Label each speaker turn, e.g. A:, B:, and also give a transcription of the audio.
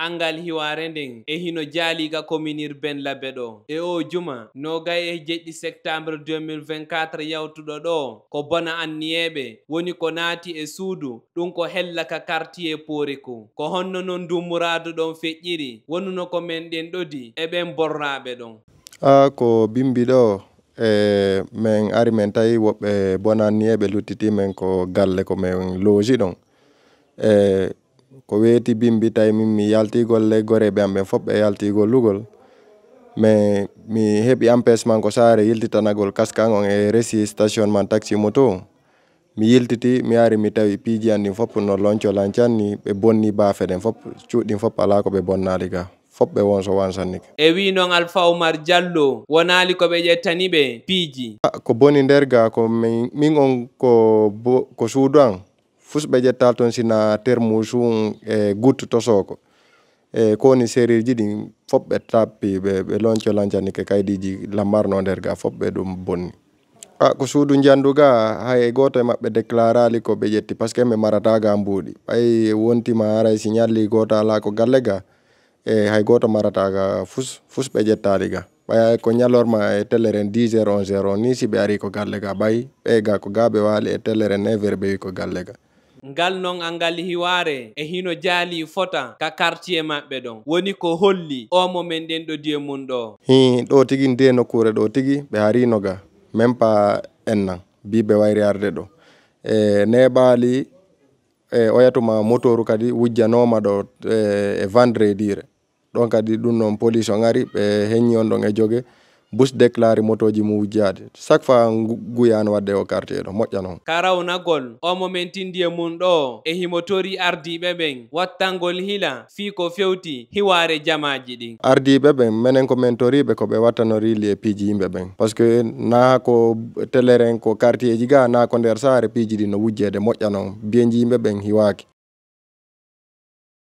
A: angal hiware nden e hino jaaliga communir ben labbe ɗo e o juma nogay e jeɗɗi septembre 2024 yawtuɗo ɗo ko bona anniyeɓe woni ko naati e suudu ɗum ko hellaka quartier poriku ko honno non dummuradu ɗon feƴƴiri wonuno ko men ɗen ɗodi e ɓen borraɓe ɗon
B: a ko bimbiɗo e min ari min tawi woɓɓe bonanniyeɓe luttiti min ko galle ko min loji ɗon e ko weeti bimbi tay mi mi yaltigol gore goreɓe am ɓen fof ɓe yaltigol lugol mais mi hebi empêchement ko saare yiltitanagol kaska on e resi station man taxi moto mi yiltiti mi ari mi tawi piiji andi fop no no loncolan ni ɓe bonni baafe ɗen fop cuuɗɗin fop ala ko ɓe bonnaali ga fop won so wansannike
A: e wi noon alpha oumar diallo wonaali ko ɓe ƴettani ɓe piiji
B: ah, ko boni nder ga ko min on ko ko suudu fusɓe ƴetta toon sina termusu um e guttotosooko e kowoni sérieji ɗin fof ɓe tappi ɓe ɓe lonco loncani ke kaydiji lammarno nder ga fof ɓe ɗum bonni a ko suudu jandu ga hay goto e maɓɓe déclarali ko ɓe ƴetti par ce que ɓe marata ga mbuuɗi ɓay wontima haray si ñalli goto ala ko galle e hay goto marata ga fus fusɓe ƴettali ga ɓay ko ñalorma e tellere 10 heures 11 heures on ni si ɓe ari ko galle ga ɓay ga ko ga ɓe e tellere 9 heures ko galle
A: ngal non a ngal hiware e hino jaali fota ka quartier maɓɓe ɗon woni ko holli o mo men ɗen ɗo diye mum ɗo
B: hi ɗo tigui nde nokkure ɗo tigui ɓe harino ga même pas en nan biɓe wayri arde ɗo e neɓaali e oyatuma motoru kadi wujjanoma ɗo e, e vendredire ɗon kadi ɗum noon police on ari ɓe heñi on ɗon e jogue bus déclare motoji mu wujjade chaque fois guyan wadde o e quartier ɗo moƴƴa noon
A: ka rawnagol o momen tindiye mun ɗo e himotori ardiɓe ɓen wattangol hila fii ko fewti hiware jamaji ɗin
B: ardiɓe ɓen menen ko men toriɓe koɓe wattano rili e piiji yimɓe ɓen par ce que na ko telerin ko quartier ji ga na ko nder saare piiji ɗi no wujjede moƴƴa noon biyeji yimɓe ɓen hiwaki